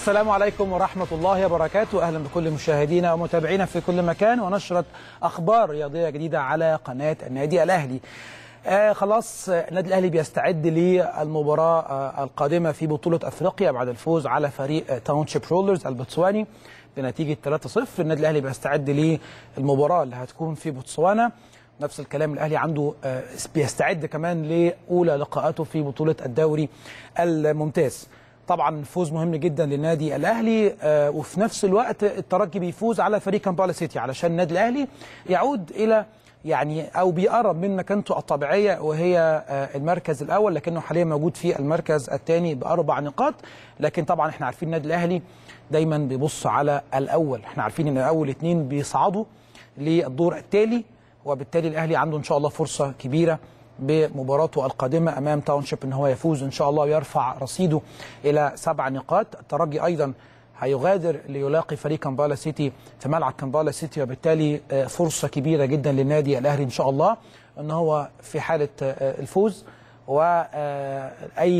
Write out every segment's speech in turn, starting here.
السلام عليكم ورحمة الله وبركاته أهلا بكل مشاهدينا ومتابعينا في كل مكان ونشرة أخبار رياضية جديدة على قناة النادي الأهلي آه خلاص النادي الاهلي بيستعد للمباراه آه القادمه في بطوله افريقيا بعد الفوز على فريق تاونشيب رولرز البوتسواني بنتيجه 3-0 النادي الاهلي بيستعد للمباراه اللي هتكون في بوتسوانا نفس الكلام الاهلي عنده آه بيستعد كمان لاولى لقاءاته في بطوله الدوري الممتاز طبعا فوز مهم جدا للنادي الاهلي آه، وفي نفس الوقت الترجي بيفوز على فريق كامبالا سيتي علشان النادي الاهلي يعود الى يعني او بيقرب من مكانته الطبيعيه وهي آه، المركز الاول لكنه حاليا موجود في المركز الثاني باربع نقاط لكن طبعا احنا عارفين النادي الاهلي دايما بيبص على الاول احنا عارفين ان اول اثنين بيصعدوا للدور التالي وبالتالي الاهلي عنده ان شاء الله فرصه كبيره بمباراته القادمة أمام تاونشيب أن هو يفوز إن شاء الله ويرفع رصيده إلى سبع نقاط الترجي أيضا هيغادر ليلاقي فريق كامبالا سيتي في ملعب كامبالا سيتي وبالتالي آه، فرصة كبيرة جدا للنادي الأهلي إن شاء الله أن هو في حالة آه، الفوز واي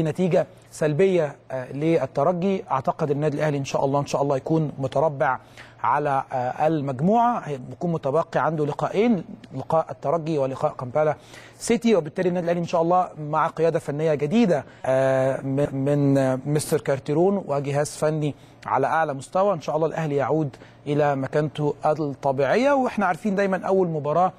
آه، نتيجه سلبيه آه، للترجي اعتقد النادي الاهلي ان شاء الله ان شاء الله يكون متربع على آه، المجموعه هيكون متبقي عنده لقاءين لقاء الترجي ولقاء كامبالا سيتي وبالتالي النادي الاهلي ان شاء الله مع قياده فنيه جديده من مستر كارتيرون وجهاز فني على اعلى مستوى ان شاء الله الاهلي يعود الى مكانته الطبيعيه واحنا عارفين دايما اول مباراه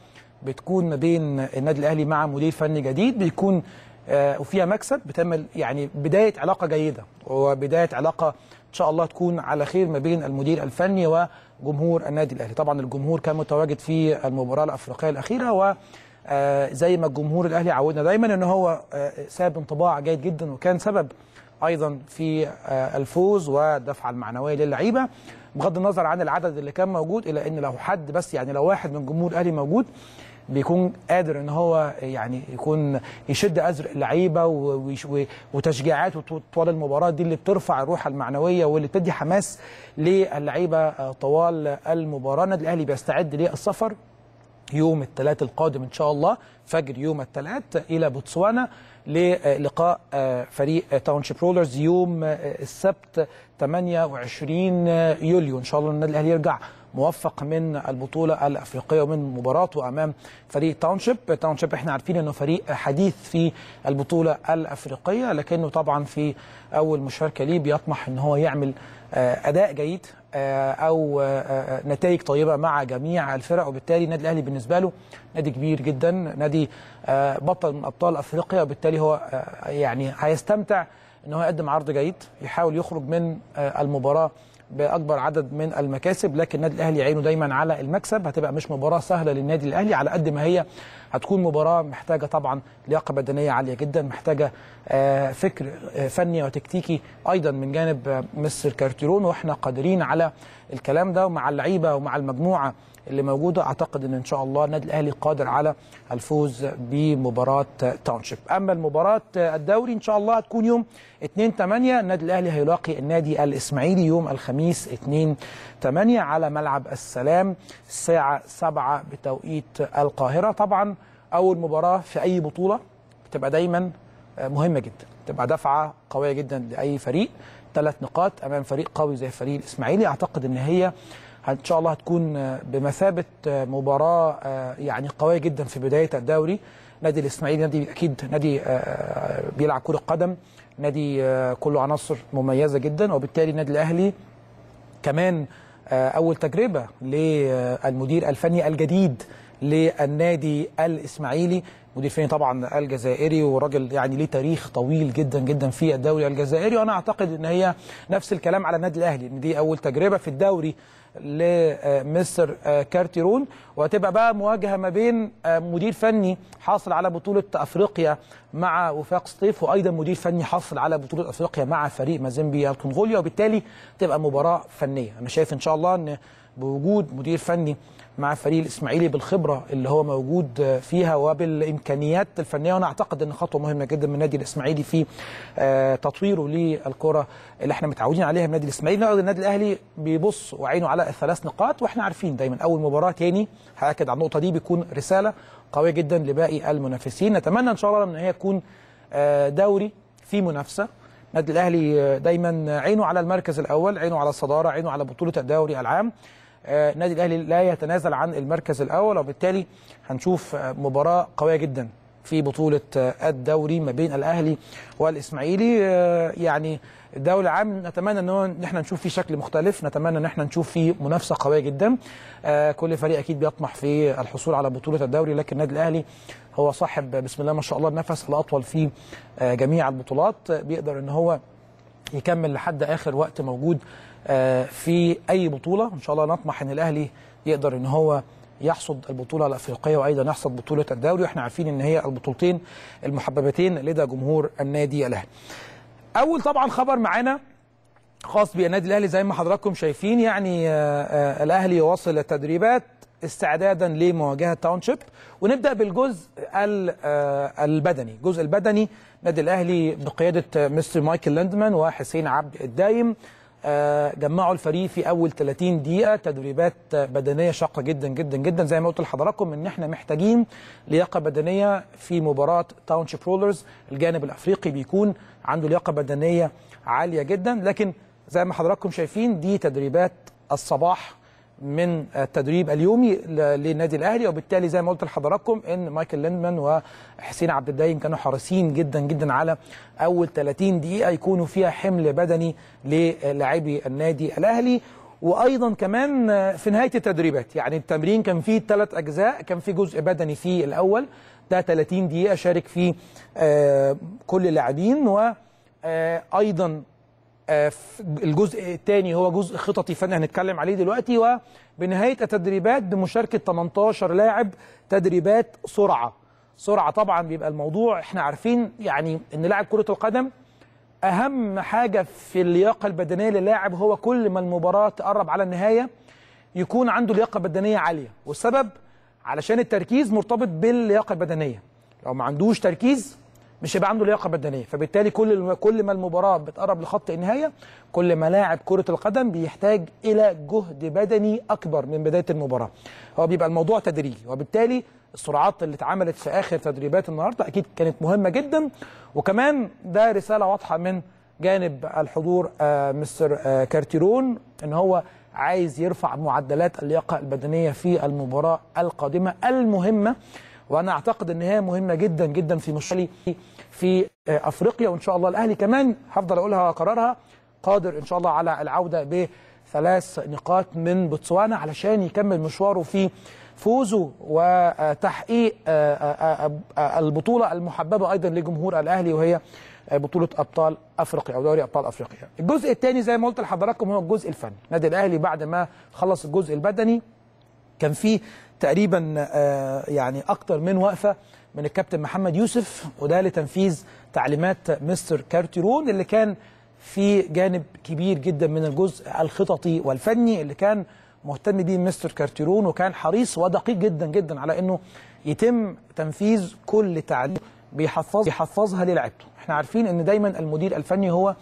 بتكون ما بين النادي الاهلي مع مدير فني جديد بيكون آه، وفيها مكسب بتعمل يعني بدايه علاقه جيده وبدايه علاقه ان شاء الله تكون على خير ما بين المدير الفني وجمهور النادي الاهلي طبعا الجمهور كان متواجد في المباراه الافريقيه الاخيره و آه، زي ما الجمهور الاهلي عودنا دايما ان هو آه، ساب انطباع جيد جدا وكان سبب ايضا في الفوز والدفعه المعنويه للعيبه بغض النظر عن العدد اللي كان موجود الا ان لو حد بس يعني لو واحد من جمهور الاهلي موجود بيكون قادر ان هو يعني يكون يشد ازر اللعيبه وتشجيعات طوال المباراه دي اللي بترفع الروح المعنويه واللي بتدي حماس للعيبه طوال المباراه النادي الاهلي بيستعد للسفر يوم الثلاث القادم ان شاء الله فجر يوم الثلاث الى بوتسوانا للقاء آه، فريق تاونشيب رولرز يوم آه، السبت 28 آه، يوليو ان شاء الله النادي الاهلي يرجع موفق من البطوله الافريقيه ومن مباراته امام فريق تاونشيب تاونشيب احنا عارفين انه فريق حديث في البطوله الافريقيه لكنه طبعا في اول مشاركه ليه بيطمح ان هو يعمل آه، اداء جيد آه، او آه، نتائج طيبه مع جميع الفرق وبالتالي النادي الاهلي بالنسبه له نادي كبير جدا نادي بطل من ابطال افريقيا وبالتالي هو يعني هيستمتع ان هو يقدم عرض جيد يحاول يخرج من المباراه باكبر عدد من المكاسب لكن النادي الاهلي عينه دايما على المكسب هتبقى مش مباراه سهله للنادي الاهلي على قد ما هي هتكون مباراه محتاجه طبعا لياقه بدنيه عاليه جدا محتاجه آه، فكر آه، فني وتكتيكي ايضا من جانب آه، مستر كارتيرون واحنا قادرين على الكلام ده ومع اللعيبه ومع المجموعه اللي موجوده اعتقد ان ان شاء الله النادي الاهلي قادر على الفوز بمباراه تاونشيب اما المباراه الدوري ان شاء الله هتكون يوم 2 8 النادي الاهلي هيلاقي النادي الاسماعيلي يوم الخميس 2 8 على ملعب السلام الساعه 7 بتوقيت القاهره طبعا اول مباراه في اي بطوله بتبقى دايما آه، مهمه جدا تبقى دفعه قويه جدا لاي فريق ثلاث نقاط امام فريق قوي زي فريق الاسماعيلي اعتقد ان هي ان شاء الله هتكون آه، بمثابه آه، مباراه يعني قويه جدا في بدايه الدوري نادي الاسماعيلي نادي اكيد نادي بيلعب كره قدم نادي كله عناصر مميزه جدا وبالتالي النادي الاهلي كمان اول تجربه للمدير الفني الجديد للنادي الاسماعيلي مدير فني طبعا الجزائري وراجل يعني ليه تاريخ طويل جدا جدا في الدوري الجزائري وانا اعتقد ان هي نفس الكلام على النادي الاهلي ان دي اول تجربه في الدوري لمستر كارتيرون وهتبقى بقى مواجهه ما بين مدير فني حاصل على بطوله افريقيا مع وفاق سطيف وايضا مدير فني حاصل على بطوله افريقيا مع فريق مازيمبيا الكونغوليا وبالتالي تبقى مباراه فنيه انا شايف ان شاء الله ان بوجود مدير فني مع فريق الاسماعيلي بالخبره اللي هو موجود فيها وبالامكانيات الفنيه وانا اعتقد ان خطوه مهمه جدا من النادي الاسماعيلي في آه، تطويره للكره اللي احنا متعودين عليها من النادي الاسماعيلي النادي الاهلي بيبص وعينه على الثلاث نقاط واحنا عارفين دايما اول مباراه تاني هاكد على النقطه دي بيكون رساله قويه جدا لباقي المنافسين نتمنى ان شاء الله ان هي يكون آه، دوري في منافسه النادي الاهلي آه، دايما عينه على المركز الاول عينه على الصداره عينه على بطوله الدوري العام النادي آه، الاهلي لا يتنازل عن المركز الاول وبالتالي هنشوف آه، مباراه قويه جدا في بطولة آه، الدوري ما بين الأهلي والإسماعيلي يعني الدوري العام نتمنى ان احنا نشوف فيه شكل مختلف نتمنى ان احنا نشوف فيه منافسه قويه جدا كل فريق اكيد بيطمح في الحصول على بطوله الدوري لكن النادي الاهلي هو صاحب بسم الله ما شاء الله النفس الاطول في جميع البطولات بيقدر ان هو يكمل لحد اخر وقت موجود آه، في اي بطوله ان شاء الله نطمح ان الاهلي يقدر ان هو يحصد البطوله الافريقيه وايضا يحصد بطوله الدوري واحنا عارفين ان هي البطولتين المحببتين لدى جمهور النادي الاهلي. اول طبعا خبر معانا خاص بالنادي الاهلي زي ما حضراتكم شايفين يعني آه، آه، الاهلي يواصل التدريبات استعدادا لمواجهه تاونشيب ونبدا بالجزء آه، البدني الجزء البدني النادي الاهلي بقياده مستر مايكل لاندمان وحسين عبد الدايم آه، جمعوا الفريق في اول 30 دقيقه تدريبات بدنيه شاقه جدا جدا جدا زي ما قلت لحضراتكم ان احنا محتاجين لياقه بدنيه في مباراه تاونشيب رولرز الجانب الافريقي بيكون عنده لياقه بدنيه عاليه جدا لكن زي ما حضراتكم شايفين دي تدريبات الصباح من التدريب اليومي للنادي الاهلي وبالتالي زي ما قلت لحضراتكم ان مايكل ليندمان وحسين عبد الدايم كانوا حريصين جدا جدا على اول 30 دقيقه يكونوا فيها حمل بدني للاعبي النادي الاهلي وايضا كمان في نهايه التدريبات يعني التمرين كان فيه ثلاث اجزاء كان فيه جزء بدني في الاول ده 30 دقيقه شارك فيه آه، كل اللاعبين و آه، ايضا آه، الجزء الثاني هو جزء خططي فني هنتكلم عليه دلوقتي وبنهايه التدريبات بمشاركه 18 لاعب تدريبات سرعه سرعه طبعا بيبقى الموضوع احنا عارفين يعني ان لاعب كره القدم اهم حاجه في اللياقه البدنيه للاعب هو كل ما المباراه تقرب على النهايه يكون عنده لياقه بدنيه عاليه والسبب علشان التركيز مرتبط باللياقه البدنيه لو ما عندوش تركيز مش هيبقى عنده لياقه بدنيه فبالتالي كل كل ما المباراه بتقرب لخط النهايه كل ما لاعب كره القدم بيحتاج الى جهد بدني اكبر من بدايه المباراه هو بيبقى الموضوع تدريجي وبالتالي السرعات اللي اتعملت في اخر تدريبات النهارده اكيد كانت مهمه جدا وكمان ده رساله واضحه من جانب الحضور آه، مستر آه، كارتيرون ان هو عايز يرفع معدلات اللياقه البدنيه في المباراه القادمه المهمه وانا اعتقد ان هي مهمه جدا جدا في مشواري في افريقيا وان شاء الله الاهلي كمان هفضل اقولها واكررها قادر ان شاء الله على العوده بثلاث نقاط من بوتسوانا علشان يكمل مشواره في فوزه وتحقيق آه، آه، آه، البطوله المحببه ايضا لجمهور الاهلي وهي بطوله ابطال افريقيا او دوري ابطال افريقيا. الجزء الثاني زي ما قلت لحضراتكم هو الجزء الفني، النادي الاهلي بعد ما خلص الجزء البدني كان فيه تقريبا آه، يعني اكتر من وقفه من الكابتن محمد يوسف وده لتنفيذ تعليمات مستر كارتيرون اللي كان في جانب كبير جدا من الجزء الخططي والفني اللي كان مهتم بيه مستر كارتيرون وكان حريص ودقيق جدا جدا على انه يتم تنفيذ كل تعليم بيحفظ بيحفظها للعبته احنا عارفين ان دايما المدير الفني هو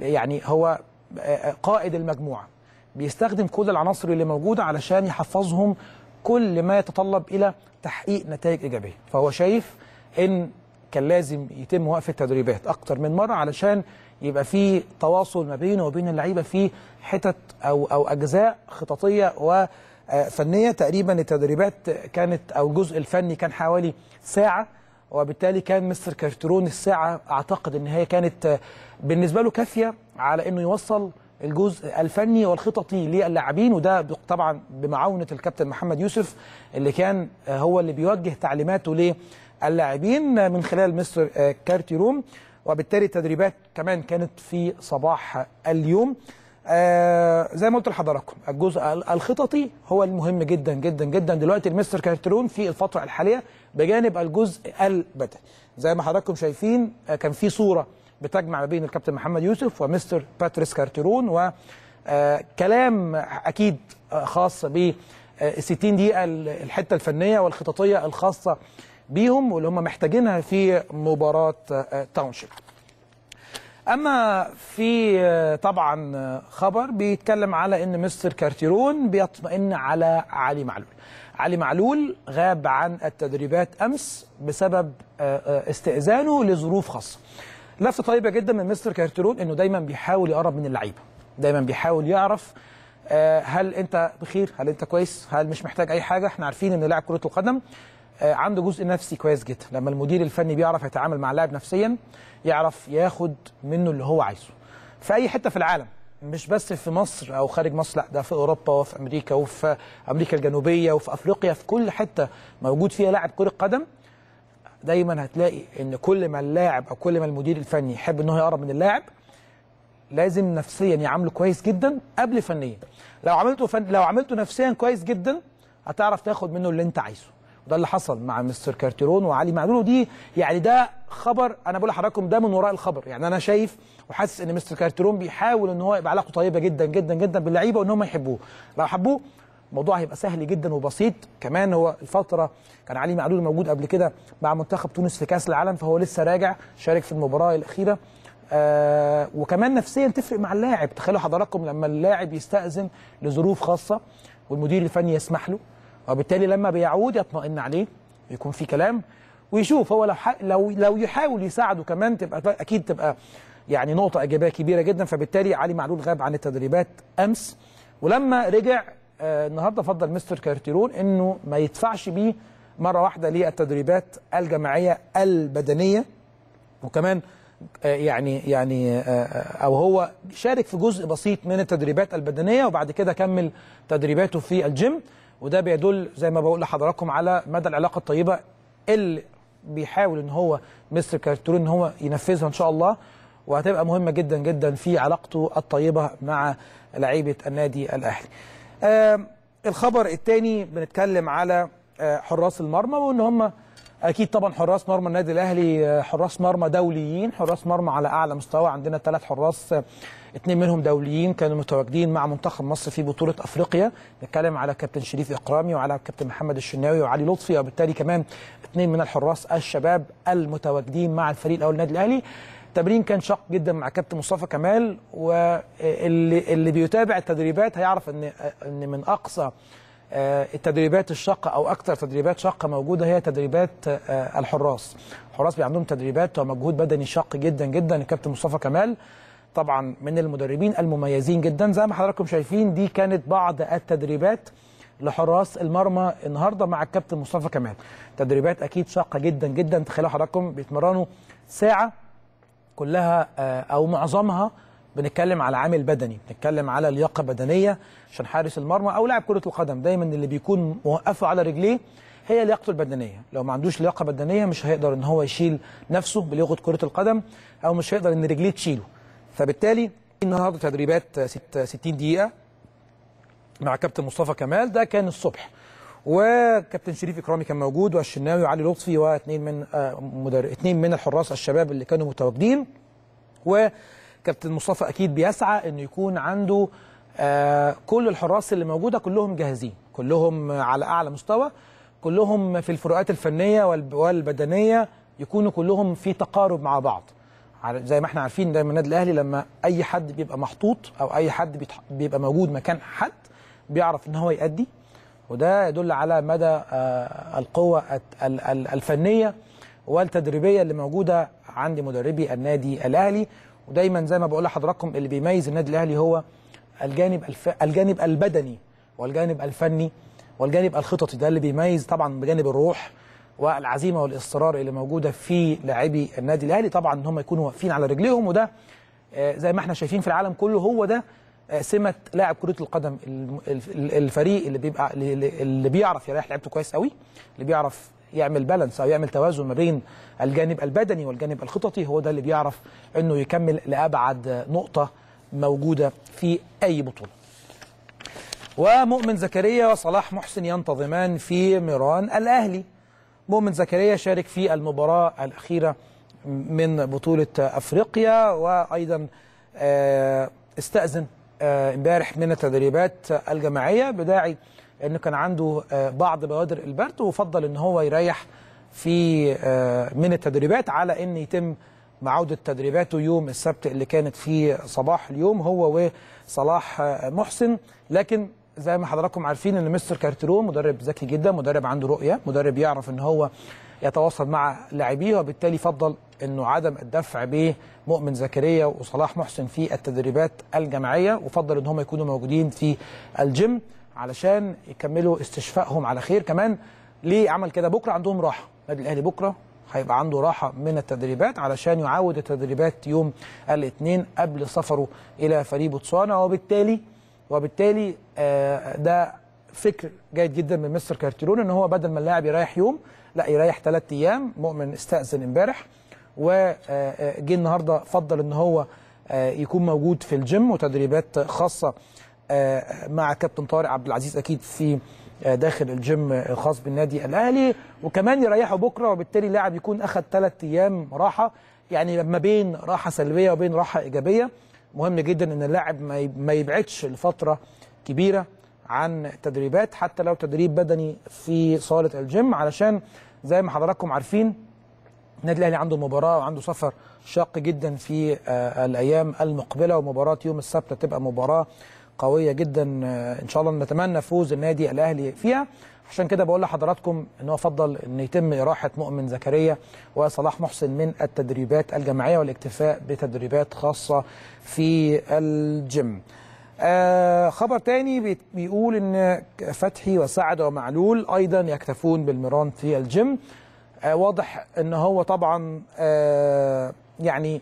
يعني هو آه، آه، قائد المجموعه بيستخدم كل العناصر اللي موجوده علشان يحفظهم كل ما يتطلب إلى تحقيق نتائج إيجابية فهو شايف أن كان لازم يتم وقف التدريبات أكتر من مرة علشان يبقى في تواصل ما بينه وبين اللعيبة في حتت أو, أو أجزاء خططية وفنية آه، تقريبا التدريبات كانت أو الجزء الفني كان حوالي ساعة وبالتالي كان مستر كارترون الساعة أعتقد أن هي كانت آه، بالنسبة له كافية على أنه يوصل الجزء الفني والخططي للاعبين وده طبعا بمعاونه الكابتن محمد يوسف اللي كان آه، هو اللي بيوجه تعليماته للاعبين آه، من خلال مستر آه، كارتي روم وبالتالي التدريبات كمان كانت في صباح اليوم زي ما قلت لحضراتكم الجزء الخططي هو المهم جدا جدا جدا دلوقتي المستر كارترون في الفتره الحاليه بجانب الجزء البدني زي ما حضراتكم شايفين كان في صوره بتجمع ما بين الكابتن محمد يوسف ومستر باتريس كارتيرون وكلام آه، اكيد آه، خاص ب 60 آه، دقيقه الحته الفنيه والخططيه الخاصه بيهم واللي هم محتاجينها في مباراه تاونشيب اما في طبعا خبر بيتكلم على ان مستر كارتيرون بيطمئن على علي معلول علي معلول غاب عن التدريبات امس بسبب استئذانه لظروف خاصه لفته طيبه جدا من مستر كارترون انه دايما بيحاول يقرب من اللعيبه دايما بيحاول يعرف آه، هل انت بخير هل انت كويس هل مش محتاج اي حاجه احنا عارفين ان لاعب كره القدم آه، عنده جزء نفسي كويس جدا لما المدير الفني بيعرف يتعامل مع اللاعب نفسيا يعرف ياخد منه اللي هو عايزه في اي حته في العالم مش بس في مصر او خارج مصر لا ده في اوروبا وفي امريكا وفي امريكا الجنوبيه وفي افريقيا في كل حته موجود فيها لاعب كره قدم دايما هتلاقي ان كل ما اللاعب او كل ما المدير الفني يحب ان هو يقرب من اللاعب لازم نفسيا يعامله كويس جدا قبل فنيا لو عملته فن... لو عملته نفسيا كويس جدا هتعرف تاخد منه اللي انت عايزه وده اللي حصل مع مستر كارتيرون وعلي معلول ودي يعني ده خبر انا بقول لحضراتكم ده من وراء الخبر يعني انا شايف وحاسس ان مستر كارتيرون بيحاول ان هو يبقى علاقته طيبه جدا جدا جدا باللعيبه وان هم يحبوه لو حبوه الموضوع هيبقى سهل جدا وبسيط كمان هو الفتره كان علي معلول موجود قبل كده مع منتخب تونس في كاس العالم فهو لسه راجع شارك في المباراه الاخيره آه وكمان نفسيا تفرق مع اللاعب تخيلوا حضراتكم لما اللاعب يستأذن لظروف خاصة والمدير الفني يسمح له وبالتالي لما بيعود يطمئن عليه يكون في كلام ويشوف هو لو لو لو يحاول يساعده كمان تبقى اكيد تبقى يعني نقطة إيجابية كبيرة جدا فبالتالي علي معلول غاب عن التدريبات أمس ولما رجع آه، النهارده فضل مستر كارتيرون انه ما يدفعش بيه مره واحده للتدريبات الجماعيه البدنيه وكمان آه، يعني يعني آه، او هو شارك في جزء بسيط من التدريبات البدنيه وبعد كده كمل تدريباته في الجيم وده بيدل زي ما بقول لحضراتكم على مدى العلاقه الطيبه اللي بيحاول ان هو مستر كارتيرون ان هو ينفذها ان شاء الله وهتبقى مهمه جدا جدا في علاقته الطيبه مع لعيبه النادي الاهلي الخبر الثاني بنتكلم على آه، حراس المرمى وان هم اكيد طبعا حراس مرمى النادي الاهلي آه، حراس مرمى دوليين حراس مرمى على اعلى مستوى عندنا ثلاث حراس اثنين آه، منهم دوليين كانوا متواجدين مع منتخب مصر في بطوله افريقيا نتكلم على كابتن شريف اكرامي وعلى كابتن محمد الشناوي وعلي لطفي وبالتالي كمان اثنين من الحراس الشباب المتواجدين مع الفريق الاول النادي الاهلي التمرين كان شاق جدا مع كابتن مصطفى كمال واللي اللي بيتابع التدريبات هيعرف ان ان من اقصى آه، التدريبات الشاقه او اكثر تدريبات شاقه موجوده هي تدريبات آه، الحراس الحراس بيبقى عندهم تدريبات ومجهود بدني شاق جدا جدا الكابتن مصطفى كمال طبعا من المدربين المميزين جدا زي ما حضراتكم شايفين دي كانت بعض التدريبات لحراس المرمى النهارده مع الكابتن مصطفى كمال تدريبات اكيد شاقه جدا جدا تخيلوا حضراتكم بيتمرنوا ساعه كلها آه، او معظمها بنتكلم على عامل بدني بنتكلم على لياقه بدنيه عشان حارس المرمى او لاعب كره القدم دايما اللي بيكون موقفه على رجليه هي لياقته البدنيه لو ما عندوش لياقه بدنيه مش هيقدر ان هو يشيل نفسه بلياقه كره القدم او مش هيقدر ان رجليه تشيله فبالتالي النهارده تدريبات 60 دقيقه مع كابتن مصطفى كمال ده كان الصبح وكابتن شريف اكرامي كان موجود والشناوي وعلي لطفي واثنين من آه، مدر... اثنين من الحراس الشباب اللي كانوا متواجدين وكابتن مصطفى اكيد بيسعى انه يكون عنده آه، كل الحراس اللي موجوده كلهم جاهزين كلهم على اعلى مستوى كلهم في الفروقات الفنيه والبدنيه يكونوا كلهم في تقارب مع بعض زي ما احنا عارفين دايما النادي الاهلي لما اي حد بيبقى محطوط او اي حد بيبقى موجود مكان حد بيعرف ان هو يأدي وده يدل على مدى آه، القوة الفنية والتدريبية اللي موجودة عند مدربي النادي الأهلي ودايما زي ما بقول لحضراتكم اللي بيميز النادي الأهلي هو الجانب الف... الجانب البدني والجانب الفني والجانب الخططي ده اللي بيميز طبعا بجانب الروح والعزيمه والاصرار اللي موجوده في لاعبي النادي الاهلي طبعا ان هم يكونوا واقفين على رجليهم وده آه، زي ما احنا شايفين في العالم كله هو ده سمه لاعب كره القدم الفريق اللي بيبقى اللي بيعرف يريح لعيبته كويس قوي اللي بيعرف يعمل بالانس او يعمل توازن ما بين الجانب البدني والجانب الخططي هو ده اللي بيعرف انه يكمل لابعد نقطه موجوده في اي بطوله. ومؤمن زكريا وصلاح محسن ينتظمان في ميران الاهلي. مؤمن زكريا شارك في المباراه الاخيره من بطوله افريقيا وايضا آه، استاذن آه، امبارح من التدريبات آه، الجماعيه بداعي انه كان عنده آه، بعض بوادر البرد وفضل ان هو يريح في من التدريبات على ان يتم عودة تدريباته يوم السبت اللي كانت في صباح اليوم هو وصلاح محسن لكن زي ما حضراتكم عارفين ان مستر كارترو مدرب ذكي جدا مدرب عنده رؤيه مدرب يعرف ان هو يتواصل مع لاعبيه وبالتالي فضل انه عدم الدفع بمؤمن زكريا وصلاح محسن في التدريبات الجماعيه وفضل ان هم يكونوا موجودين في الجيم علشان يكملوا استشفائهم على خير كمان ليه عمل كده بكره عندهم راحه النادي الاهلي بكره هيبقى عنده راحه من التدريبات علشان يعاود التدريبات يوم الاثنين قبل سفره الى فريق بوتسوانا وبالتالي وبالتالي آه، ده فكر جيد جدا من مستر كارتيرون ان هو بدل ما اللاعب يريح يوم لا يريح ثلاث ايام مؤمن استاذن امبارح وجي النهارده فضل ان هو آه، يكون موجود في الجيم وتدريبات خاصه آه، مع كابتن طارق عبد العزيز اكيد في آه، داخل الجيم الخاص بالنادي الاهلي وكمان يريحوا بكره وبالتالي اللاعب يكون اخذ ثلاث ايام راحه يعني ما بين راحه سلبيه وبين راحه ايجابيه مهم جدا ان اللاعب ما يبعدش لفتره كبيره عن التدريبات حتى لو تدريب بدني في صاله الجيم علشان زي ما حضراتكم عارفين النادي الاهلي عنده مباراه وعنده سفر شاق جدا في آه، الايام المقبله ومباراه يوم السبت تبقى مباراه قويه جدا آه، ان شاء الله نتمنى فوز النادي الاهلي فيها عشان كده بقول لحضراتكم ان هو فضل ان يتم اراحه مؤمن زكريا وصلاح محسن من التدريبات الجماعيه والاكتفاء بتدريبات خاصه في الجيم. آه، خبر تاني بيقول ان فتحي وسعد ومعلول ايضا يكتفون بالمران في الجيم آه، واضح ان هو طبعا آه، يعني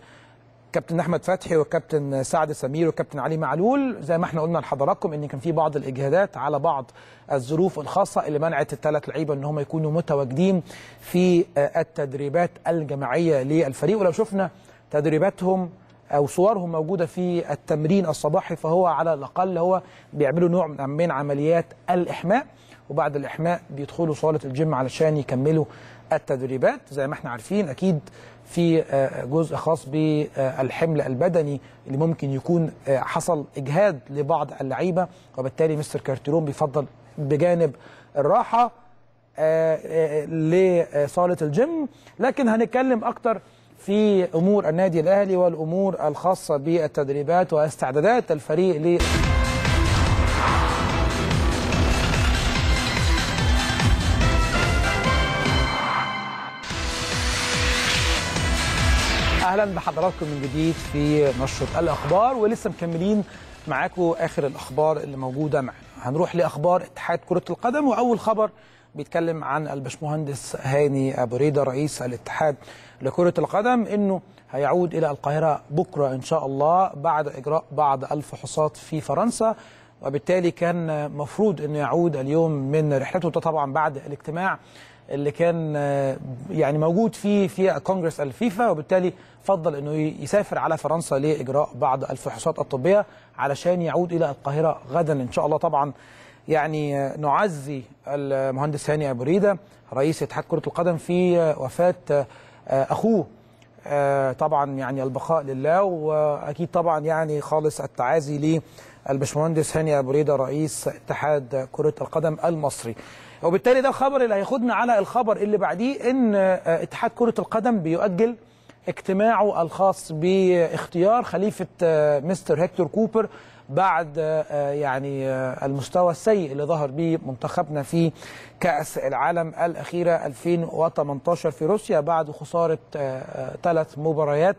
كابتن احمد فتحي وكابتن سعد سمير وكابتن علي معلول زي ما احنا قلنا لحضراتكم ان كان في بعض الاجهادات على بعض الظروف الخاصه اللي منعت الثلاث لعيبه ان هم يكونوا متواجدين في آه، التدريبات الجماعيه للفريق ولو شفنا تدريباتهم او صورهم موجوده في التمرين الصباحي فهو على الاقل هو بيعملوا نوع من عمليات الاحماء وبعد الاحماء بيدخلوا صاله الجيم علشان يكملوا التدريبات زي ما احنا عارفين اكيد في آه، جزء خاص بالحمل البدني اللي ممكن يكون آه، حصل اجهاد لبعض اللعيبه وبالتالي مستر كارتيرون بيفضل بجانب الراحه آه، لصاله الجيم لكن هنتكلم اكتر في امور النادي الاهلي والامور الخاصه بالتدريبات واستعدادات الفريق ل اهلا بحضراتكم من جديد في نشره الاخبار ولسه مكملين معاكم اخر الاخبار اللي موجوده معنا هنروح لاخبار اتحاد كره القدم واول خبر بيتكلم عن البشمهندس هاني ابو ريده رئيس الاتحاد لكره القدم انه هيعود الى القاهره بكره ان شاء الله بعد اجراء بعض الفحوصات في فرنسا وبالتالي كان مفروض انه يعود اليوم من رحلته طبعا بعد الاجتماع اللي كان آه، يعني موجود فيه في كونجرس الفيفا وبالتالي فضل انه يسافر على فرنسا لاجراء بعض الفحوصات الطبيه علشان يعود الى القاهره غدا ان شاء الله طبعا يعني آه، نعزي المهندس هاني ابو ريده رئيس اتحاد كره القدم في آه، وفاه اخوه طبعا يعني البقاء لله واكيد طبعا يعني خالص التعازي للبشمهندس هاني ابو ريده رئيس اتحاد كره القدم المصري وبالتالي ده الخبر اللي هياخدنا على الخبر اللي بعديه ان آه، اتحاد كره القدم بيؤجل اجتماعه الخاص باختيار خليفه آه، مستر هيكتور كوبر بعد آه، يعني المستوى السيء اللي ظهر به منتخبنا في كأس العالم الأخيرة 2018 في روسيا بعد خسارة ثلاث مباريات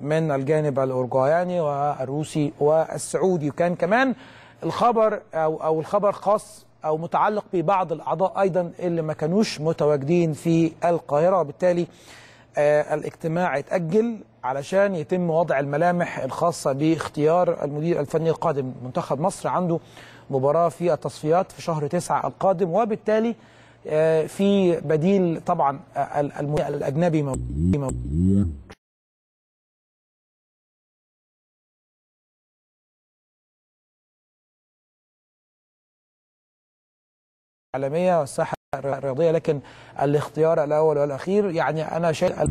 من الجانب الأورجواياني والروسي والسعودي وكان كمان الخبر أو أو الخبر خاص أو متعلق ببعض الأعضاء أيضا اللي ما كانوش متواجدين في القاهرة وبالتالي آه، الاجتماع اتأجل علشان يتم وضع الملامح الخاصة باختيار المدير الفني القادم منتخب مصر عنده مباراة في التصفيات في شهر تسعة القادم وبالتالي آه، في بديل طبعا آه، الأجنبي موجود العالمية والساحة الرياضية لكن الاختيار الأول والأخير يعني أنا شايف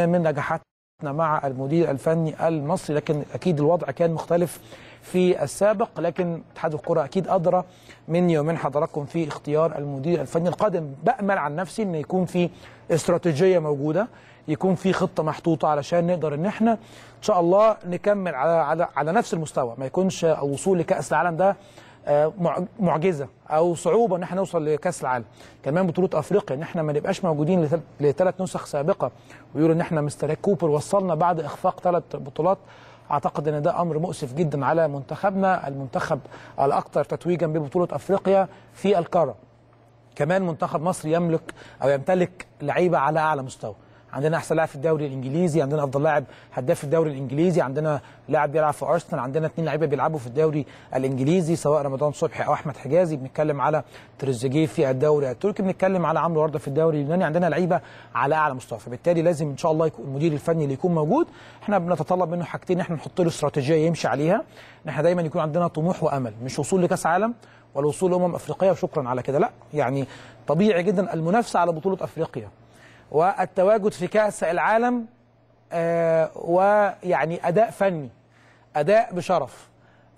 من نجاحات مع المدير الفني المصري لكن اكيد الوضع كان مختلف في السابق لكن اتحاد الكره اكيد ادرى مني ومن حضراتكم في اختيار المدير الفني القادم بامل عن نفسي ان يكون في استراتيجيه موجوده يكون في خطه محطوطه علشان نقدر ان احنا ان شاء الله نكمل على على, على نفس المستوى ما يكونش الوصول لكاس العالم ده آه، معجزه او صعوبه ان احنا نوصل لكاس العالم كمان بطوله افريقيا ان احنا ما نبقاش موجودين لثلاث نسخ سابقه ويقولوا ان احنا مستر كوبر وصلنا بعد اخفاق ثلاث بطولات اعتقد ان ده امر مؤسف جدا على منتخبنا المنتخب الاكثر تتويجا ببطوله افريقيا في القاره كمان منتخب مصر يملك او يمتلك لعيبه على اعلى مستوى عندنا احسن لاعب في الدوري الانجليزي عندنا افضل لاعب هداف في الدوري الانجليزي عندنا لاعب بيلعب في ارسنال عندنا اثنين لعيبه بيلعبوا في الدوري الانجليزي سواء رمضان صبحي او احمد حجازي بنتكلم على تريزيجيه في الدوري التركي بنتكلم على عمرو ورده في الدوري اليوناني عندنا لعيبه على اعلى مستوى فبالتالي لازم ان شاء الله يكون المدير الفني اللي يكون موجود احنا بنتطلب منه حاجتين احنا نحط له استراتيجيه يمشي عليها ان احنا دايما يكون عندنا طموح وامل مش وصول لكاس عالم ولا وصول لامم افريقيه وشكرا على كده لا يعني طبيعي جدا المنافسه على بطوله افريقيا والتواجد في كأس العالم آه، ويعني أداء فني أداء بشرف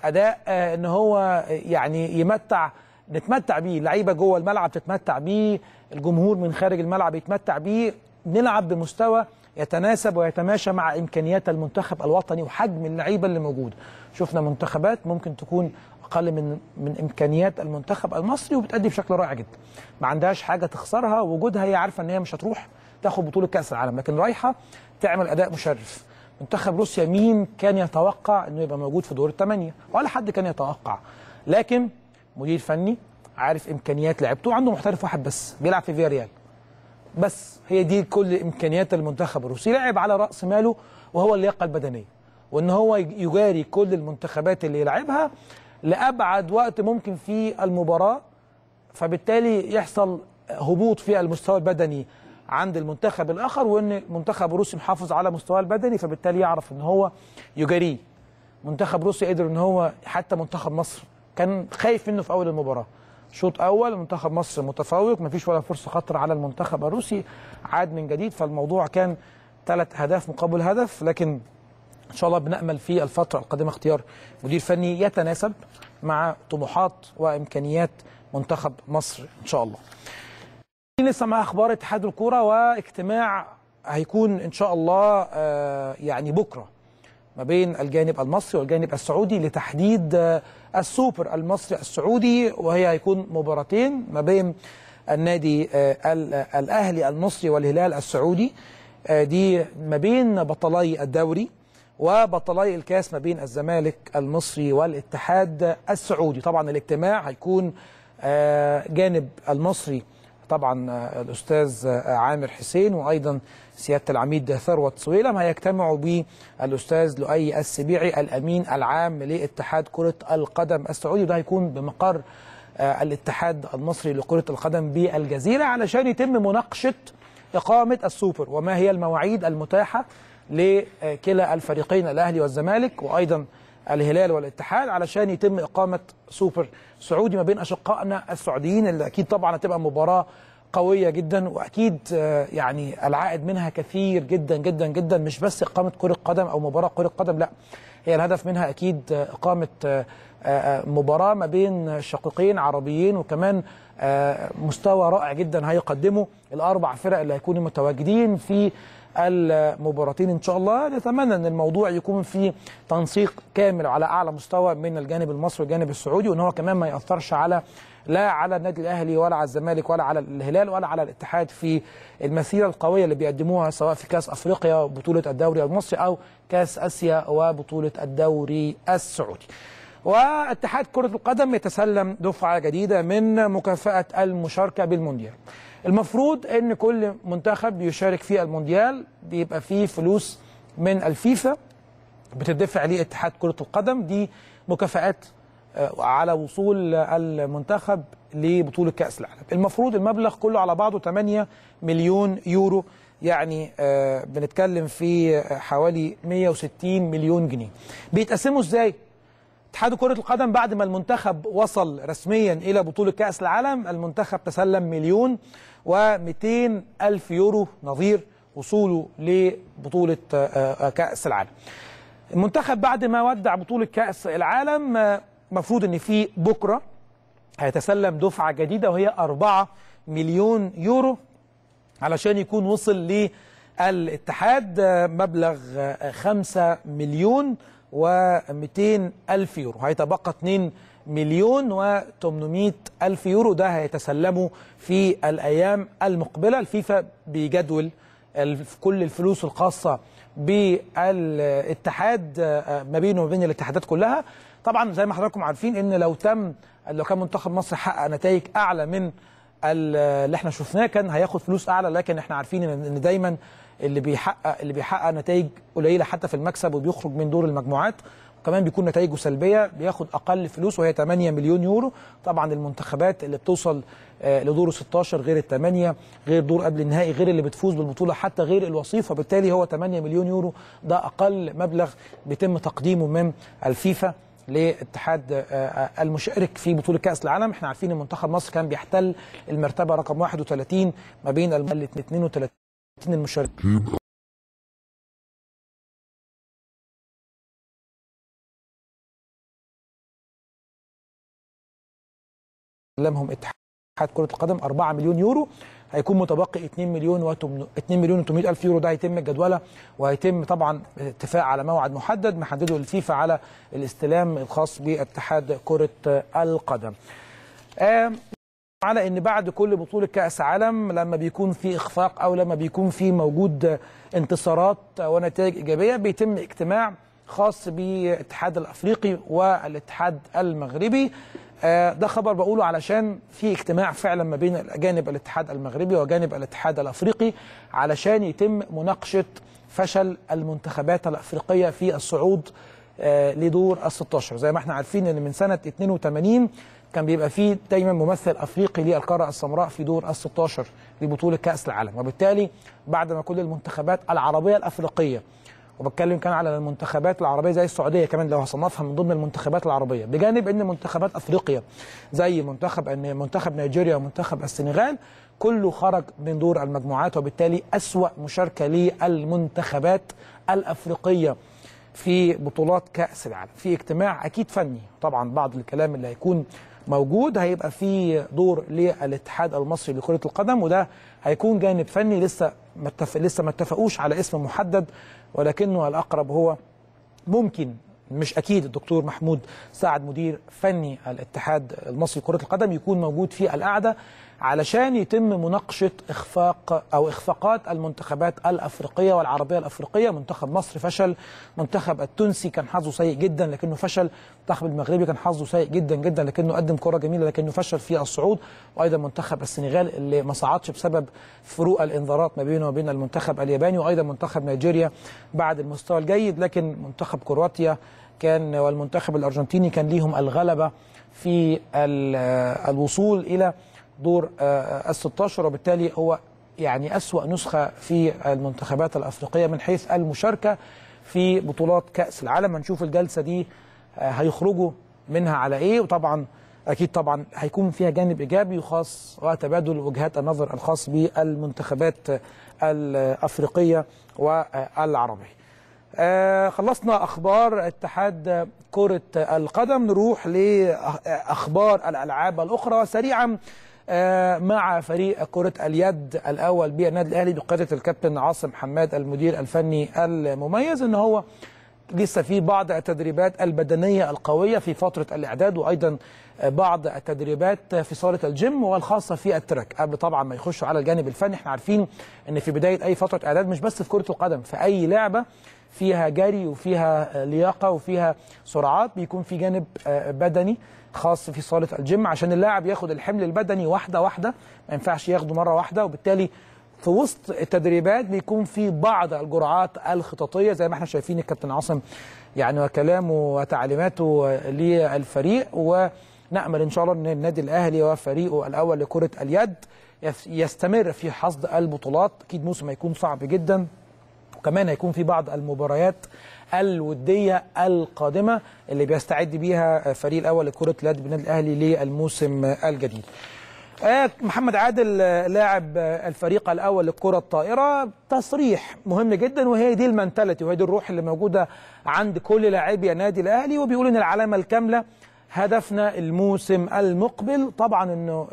أداء آه، إن هو يعني يمتع نتمتع بيه اللعيبة جوه الملعب تتمتع بيه الجمهور من خارج الملعب يتمتع بيه نلعب بمستوى يتناسب ويتماشى مع إمكانيات المنتخب الوطني وحجم اللعيبة اللي موجودة شفنا منتخبات ممكن تكون أقل من من إمكانيات المنتخب المصري وبتأدي بشكل رائع جدا ما عندهاش حاجة تخسرها وجودها هي عارفة إن هي مش هتروح تاخد بطوله كاس العالم لكن رايحه تعمل اداء مشرف منتخب روسيا مين كان يتوقع انه يبقى موجود في دور الثمانيه ولا حد كان يتوقع لكن مدير فني عارف امكانيات لعبته وعنده محترف واحد بس بيلعب في فياريال بس هي دي كل امكانيات المنتخب الروسي لعب على راس ماله وهو اللياقه البدنيه وان هو يجاري كل المنتخبات اللي يلعبها لابعد وقت ممكن في المباراه فبالتالي يحصل هبوط في المستوى البدني عند المنتخب الاخر وان منتخب روسي محافظ على مستواه البدني فبالتالي يعرف ان هو يجاريه منتخب روسيا قدر ان هو حتى منتخب مصر كان خايف منه في اول المباراه شوط اول منتخب مصر متفوق ما فيش ولا فرصه خطر على المنتخب الروسي عاد من جديد فالموضوع كان ثلاث اهداف مقابل هدف لكن ان شاء الله بنامل في الفتره القادمه اختيار مدير فني يتناسب مع طموحات وامكانيات منتخب مصر ان شاء الله لسه مع اخبار اتحاد الكوره واجتماع هيكون ان شاء الله آه، يعني بكره ما بين الجانب المصري والجانب السعودي لتحديد آه، السوبر المصري السعودي وهي هيكون مباراتين ما بين النادي آه، الاهلي المصري والهلال السعودي دي ما بين بطلي الدوري وبطلي الكاس ما بين الزمالك المصري والاتحاد السعودي طبعا الاجتماع هيكون جانب المصري طبعا آه، الأستاذ آه، عامر حسين وأيضا سيادة العميد ثروت سويلم هيجتمعوا بالأستاذ لؤي السبيعي الأمين العام لاتحاد كرة القدم السعودي وده هيكون بمقر آه، الاتحاد المصري لكرة القدم بالجزيرة علشان يتم مناقشة إقامة السوبر وما هي المواعيد المتاحة لكلا الفريقين الأهلي والزمالك وأيضا الهلال والاتحاد علشان يتم إقامة سوبر سعودي ما بين أشقائنا السعوديين اللي أكيد طبعا هتبقى مباراة قوية جدا وأكيد آه، يعني العائد منها كثير جدا جدا جدا مش بس إقامة كرة قدم أو مباراة كرة قدم لا هي الهدف منها أكيد آه، إقامة آه، مباراة ما بين شقيقين عربيين وكمان مستوى رائع جدا هيقدمه الأربع فرق اللي هيكونوا متواجدين في المباراتين ان شاء الله نتمنى ان الموضوع يكون فيه تنسيق كامل على اعلى مستوى من الجانب المصري والجانب السعودي وان هو كمان ما ياثرش على لا على النادي الاهلي ولا على الزمالك ولا على الهلال ولا على الاتحاد في المسيره القويه اللي بيقدموها سواء في كاس افريقيا وبطوله الدوري المصري او كاس اسيا وبطوله الدوري السعودي. واتحاد كره القدم يتسلم دفعه جديده من مكافاه المشاركه بالمونديال. المفروض ان كل منتخب بيشارك في المونديال بيبقى فيه فلوس من الفيفا بتدفع ليه اتحاد كره القدم دي مكافآت آه، على وصول المنتخب لبطوله كاس العالم المفروض المبلغ كله على بعضه 8 مليون يورو يعني آه، بنتكلم في حوالي 160 مليون جنيه بيتقسموا ازاي اتحاد كرة القدم بعد ما المنتخب وصل رسميا إلى بطولة كأس العالم المنتخب تسلم مليون و ألف يورو نظير وصوله لبطولة آه، آه، كأس العالم المنتخب بعد ما ودع بطولة كأس العالم آه، مفروض أن في بكرة هيتسلم دفعة جديدة وهي 4 مليون يورو علشان يكون وصل للاتحاد مبلغ 5 مليون و200 ألف يورو هيتبقى 2 مليون و800 ألف يورو ده هيتسلموا في الأيام المقبلة الفيفا بيجدول كل الفلوس الخاصة بالاتحاد آه، آه، ما بينه وما بين الاتحادات كلها طبعا زي ما حضراتكم عارفين ان لو تم لو كان منتخب مصر حقق نتائج اعلى من اللي احنا شفناه كان هياخد فلوس اعلى لكن احنا عارفين ان دايما اللي بيحقق اللي بيحقق نتائج قليله حتى في المكسب وبيخرج من دور المجموعات وكمان بيكون نتائجه سلبيه بياخد اقل فلوس وهي 8 مليون يورو طبعا المنتخبات اللي بتوصل آه، لدور 16 غير الثمانيه غير دور قبل النهائي غير اللي بتفوز بالبطوله حتى غير الوصيف وبالتالي هو 8 مليون يورو ده اقل مبلغ بيتم تقديمه من الفيفا لاتحاد آه، المشارك في بطوله كاس العالم احنا عارفين ان منتخب مصر كان بيحتل المرتبه رقم 31 ما بين ال 32 المشاركين لمهم اتحاد كره القدم 4 مليون يورو هيكون متبقي 2 مليون و 2 مليون و 800 الف يورو ده هيتم الجدوله وهيتم طبعا اتفاق على موعد محدد محدده الفيفا على الاستلام الخاص باتحاد كره القدم. آه على ان بعد كل بطوله كاس عالم لما بيكون في اخفاق او لما بيكون في موجود انتصارات ونتائج ايجابيه بيتم اجتماع خاص بالاتحاد الافريقي والاتحاد المغربي آه، ده خبر بقوله علشان في اجتماع فعلا ما بين الأجانب الاتحاد المغربي وجانب الاتحاد الأفريقي علشان يتم مناقشة فشل المنتخبات الأفريقية في الصعود آه، لدور ال 16 زي ما احنا عارفين ان من سنه 82 كان بيبقى فيه دايما ممثل افريقي للقاره السمراء في دور ال 16 لبطوله كاس العالم وبالتالي بعد ما كل المنتخبات العربيه الافريقيه وبتكلم كمان على المنتخبات العربيه زي السعوديه كمان لو هصنفها من ضمن المنتخبات العربيه بجانب ان منتخبات افريقيا زي منتخب ان منتخب نيجيريا ومنتخب السنغال كله خرج من دور المجموعات وبالتالي اسوا مشاركه للمنتخبات الافريقيه في بطولات كاس العالم في اجتماع اكيد فني طبعا بعض الكلام اللي هيكون موجود هيبقى في دور للاتحاد المصري لكره القدم وده هيكون جانب فني لسه ما لسه ما اتفقوش على اسم محدد ولكنه الاقرب هو ممكن مش اكيد الدكتور محمود سعد مدير فني الاتحاد المصري لكره القدم يكون موجود في القعده علشان يتم مناقشه اخفاق او اخفاقات المنتخبات الافريقيه والعربيه الافريقيه منتخب مصر فشل منتخب التونسي كان حظه سيء جدا لكنه فشل منتخب المغربي كان حظه سيء جدا جدا لكنه قدم كره جميله لكنه فشل في الصعود وايضا منتخب السنغال اللي ما صعدش بسبب فروق الانذارات ما بينه وبين المنتخب الياباني وايضا منتخب نيجيريا بعد المستوى الجيد لكن منتخب كرواتيا كان والمنتخب الارجنتيني كان ليهم الغلبه في الوصول الى دور آه، آه، ال 16 وبالتالي هو يعني أسوأ نسخة في المنتخبات الأفريقية من حيث المشاركة في بطولات كأس العالم هنشوف الجلسة دي آه، هيخرجوا منها على إيه وطبعا أكيد طبعا هيكون فيها جانب إيجابي وخاص وتبادل وجهات النظر الخاص بالمنتخبات الأفريقية والعربية آه خلصنا اخبار اتحاد كره القدم نروح لاخبار الالعاب الاخرى سريعا آه، مع فريق كرة اليد الأول بالنادي الأهلي بقيادة الكابتن عاصم حماد المدير الفني المميز إن هو لسه في بعض التدريبات البدنية القوية في فترة الإعداد وأيضا بعض التدريبات في صالة الجيم والخاصة في التراك قبل طبعا ما يخشوا على الجانب الفني احنا عارفين أن في بداية أي فترة إعداد مش بس في كرة القدم في أي لعبة فيها جري وفيها لياقة وفيها سرعات بيكون في جانب آه، بدني خاص في صالة الجيم عشان اللاعب ياخد الحمل البدني واحدة واحدة ما ينفعش ياخده مرة واحدة وبالتالي في وسط التدريبات بيكون في بعض الجرعات الخططيه زي ما احنا شايفين الكابتن عاصم يعني وكلامه وتعليماته للفريق ونامل ان شاء الله ان النادي الاهلي وفريقه الاول لكره اليد يستمر في حصد البطولات اكيد موسم هيكون صعب جدا وكمان هيكون في بعض المباريات الوديه القادمه اللي بيستعد بيها فريق الاول لكره اليد بالنادي الاهلي للموسم الجديد آه، محمد عادل آه، لاعب آه، الفريق الاول للكره الطائره تصريح مهم جدا وهي دي المنتاليتي وهي دي الروح اللي موجوده عند كل لاعبي النادي الاهلي وبيقول ان العلامه الكامله هدفنا الموسم المقبل طبعا انه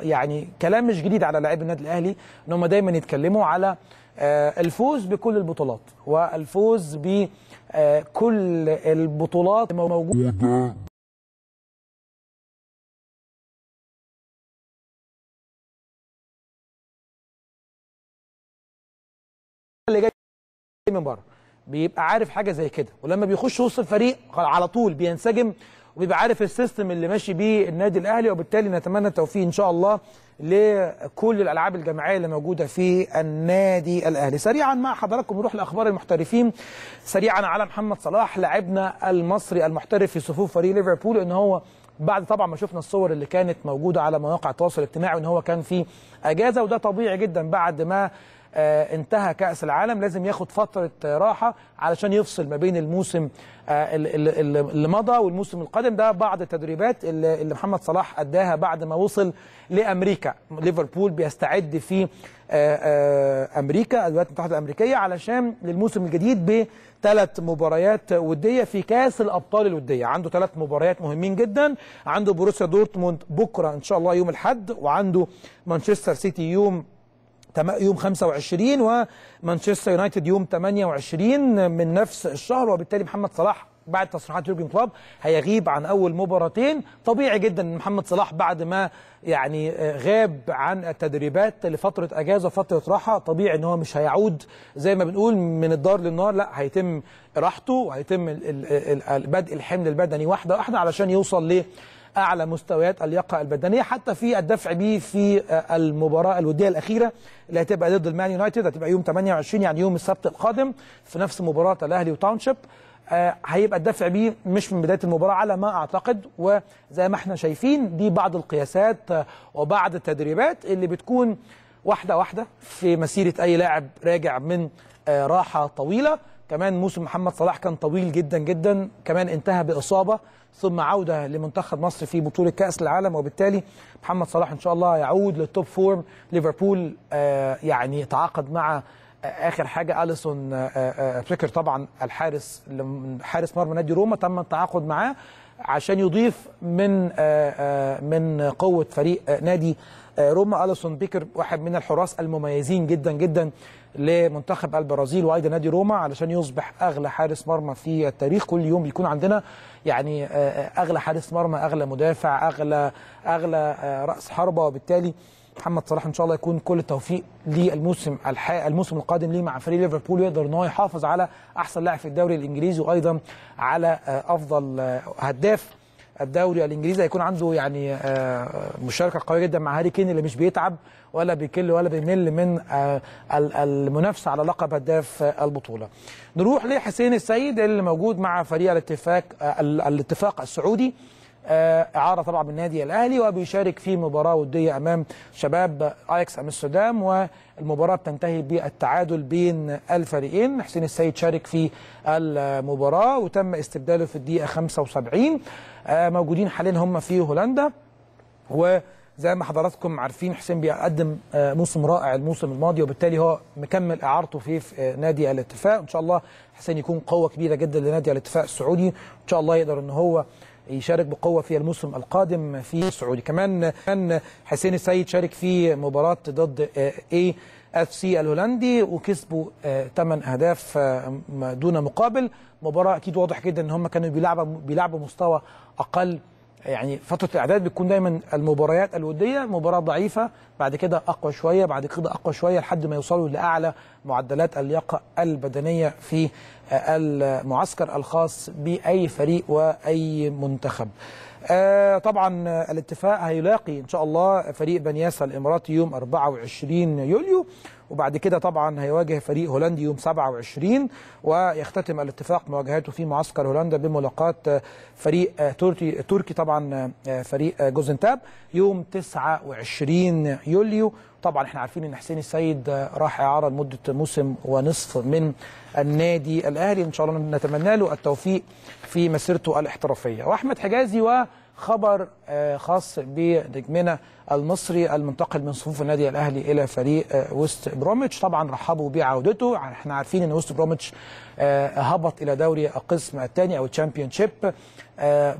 يعني كلام مش جديد على لاعبي النادي الاهلي ان هم دايما يتكلموا على الفوز بكل البطولات والفوز بكل البطولات موجوده اللي جاي من بره بيبقى عارف حاجه زي كده ولما بيخش وسط الفريق على طول بينسجم وبيبقى عارف السيستم اللي ماشي بيه النادي الاهلي وبالتالي نتمنى التوفيق ان شاء الله لكل الالعاب الجماعيه اللي موجوده في النادي الاهلي سريعا مع حضراتكم نروح لاخبار المحترفين سريعا على محمد صلاح لاعبنا المصري المحترف في صفوف فريق ليفربول ان هو بعد طبعا ما شفنا الصور اللي كانت موجوده على مواقع التواصل الاجتماعي ان هو كان في اجازه وده طبيعي جدا بعد ما آه، انتهى كأس العالم لازم ياخد فترة راحة علشان يفصل ما بين الموسم آه، اللي مضى والموسم القادم ده بعض التدريبات اللي محمد صلاح أداها بعد ما وصل لأمريكا ليفربول بيستعد في آه، أمريكا الولايات المتحدة الأمريكية علشان للموسم الجديد بثلاث مباريات ودية في كأس الأبطال الودية عنده ثلاث مباريات مهمين جدا عنده بروسيا دورتموند بكرة إن شاء الله يوم الحد وعنده مانشستر سيتي يوم يوم 25 ومانشستر يونايتد يوم 28 من نفس الشهر وبالتالي محمد صلاح بعد تصريحات يورجن كلوب هيغيب عن اول مباراتين طبيعي جدا ان محمد صلاح بعد ما يعني آه، غاب عن التدريبات لفتره اجازه وفتره راحه طبيعي ان هو مش هيعود زي ما بنقول من الدار للنار لا هيتم راحته وهيتم بدء الحمل البدني واحده واحده علشان يوصل اعلى مستويات اللياقه البدنيه حتى في الدفع به في آه، المباراه الوديه الاخيره اللي هتبقى ضد المان يونايتد هتبقى يوم 28 يعني يوم السبت القادم في نفس مباراه الاهلي وتاونشيب آه، هيبقى الدفع به مش من بدايه المباراه على ما اعتقد وزي ما احنا شايفين دي بعض القياسات آه، وبعض التدريبات اللي بتكون واحده واحده في مسيره اي لاعب راجع من راحه طويله كمان موسم محمد صلاح كان طويل جدا جدا كمان انتهى بإصابة ثم عودة لمنتخب مصر في بطولة كأس العالم وبالتالي محمد صلاح إن شاء الله يعود للتوب فورم ليفربول آه، يعني تعاقد مع آه، اخر حاجه اليسون بيكر آه، طبعا الحارس حارس مرمى نادي روما تم التعاقد معاه عشان يضيف من من قوه فريق نادي آه، روما اليسون بيكر واحد من الحراس المميزين جدا جدا لمنتخب البرازيل وايضا نادي روما علشان يصبح اغلى حارس مرمى في التاريخ كل يوم بيكون عندنا يعني آه، آه، اغلى حارس مرمى اغلى مدافع اغلى اغلى راس حربه وبالتالي محمد صلاح ان شاء الله يكون كل التوفيق للموسم الموسم القادم ليه مع فريق ليفربول ويقدر ان هو يحافظ على احسن لاعب في الدوري الانجليزي وايضا على افضل هداف الدوري الانجليزي هيكون عنده يعني آه، آه، مشاركه قويه جدا مع هاري كين اللي مش بيتعب ولا بيكل ولا بيمل من آه، المنافسه على لقب هداف البطوله. نروح لحسين السيد اللي موجود مع فريق الاتفاق الاتفاق السعودي آه، إعارة طبعا من النادي الأهلي وبيشارك في مباراة ودية أمام شباب أياكس أمستردام والمباراة بتنتهي بالتعادل بين الفريقين حسين السيد شارك في المباراة وتم استبداله في الدقيقة 75 آه، موجودين حاليا هم في هولندا و زي ما حضراتكم عارفين حسين بيقدم آه، موسم رائع الموسم الماضي وبالتالي هو مكمل اعارته في, في نادي الاتفاق ان شاء الله حسين يكون قوه كبيره جدا لنادي الاتفاق السعودي ان شاء الله يقدر ان هو يشارك بقوة في الموسم القادم في السعودي كمان حسين السيد شارك في مباراة ضد اي اف سي الهولندي وكسبوا 8 آه، اهداف آه، دون مقابل مباراة اكيد واضح جدا ان هم كانوا بيلعبوا بيلعبوا مستوى اقل يعني فتره الاعداد بتكون دايما المباريات الوديه مباراه ضعيفه بعد كده اقوى شويه بعد كده اقوى شويه لحد ما يوصلوا لاعلى معدلات اللياقه البدنيه في المعسكر الخاص باي فريق واي منتخب. آه، طبعا الاتفاق هيلاقي ان شاء الله فريق بنياسه الاماراتي يوم 24 يوليو وبعد كده طبعا هيواجه فريق هولندي يوم 27 ويختتم الاتفاق مواجهته في معسكر هولندا بملاقاة فريق تركي تركي طبعا فريق جوزنتاب يوم 29 يوليو طبعا احنا عارفين ان حسين السيد راح اعاره لمده موسم ونصف من النادي الاهلي ان شاء الله نتمنى له التوفيق في مسيرته الاحترافيه واحمد حجازي و خبر آه، خاص بنجمنا المصري المنتقل من صفوف النادي الاهلي الى فريق آه، وست بروميتش طبعا رحبوا بعودته يعني احنا عارفين ان وست بروميتش آه، هبط الى دوري القسم الثاني او الشامبيون شيب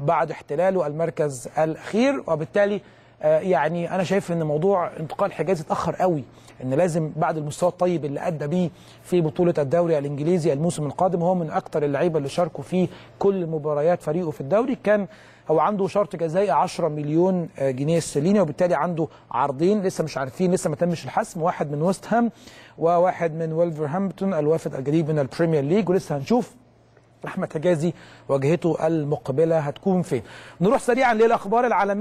بعد احتلاله المركز الاخير وبالتالي آه، يعني انا شايف ان موضوع انتقال حجازي اتاخر قوي ان لازم بعد المستوى الطيب اللي ادى بيه في بطوله الدوري الانجليزي الموسم القادم هو من اكثر اللعيبه اللي شاركوا في كل مباريات فريقه في الدوري كان هو عنده شرط جزائي 10 مليون آه، جنيه استرليني وبالتالي عنده عرضين لسه مش عارفين لسه ما تمش الحسم واحد من ويست هام وواحد من ولفرهامبتون الوافد الجديد من البريمير ليج ولسه هنشوف احمد حجازي واجهته المقبله هتكون فين نروح سريعا للاخبار العالميه